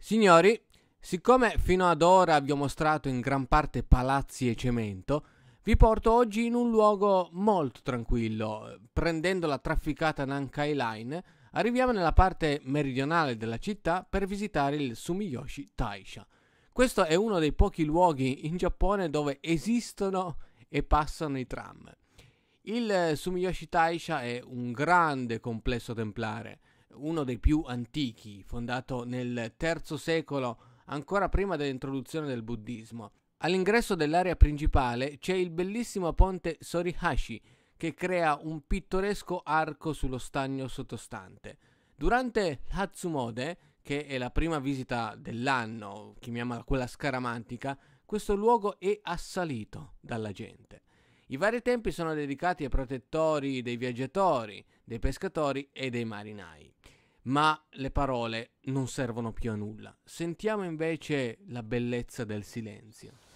Signori, siccome fino ad ora vi ho mostrato in gran parte palazzi e cemento, vi porto oggi in un luogo molto tranquillo. Prendendo la trafficata Nankai Line, arriviamo nella parte meridionale della città per visitare il Sumiyoshi Taisha. Questo è uno dei pochi luoghi in Giappone dove esistono e passano i tram. Il Sumiyoshi Taisha è un grande complesso templare uno dei più antichi, fondato nel III secolo, ancora prima dell'introduzione del buddismo. All'ingresso dell'area principale c'è il bellissimo ponte Sorihashi, che crea un pittoresco arco sullo stagno sottostante. Durante Hatsumode, che è la prima visita dell'anno, chiamiamola quella scaramantica, questo luogo è assalito dalla gente. I vari tempi sono dedicati ai protettori dei viaggiatori, dei pescatori e dei marinai ma le parole non servono più a nulla. Sentiamo invece la bellezza del silenzio.